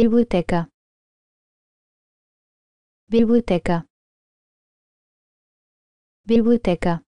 Biblioteca. Biblioteca. Biblioteca.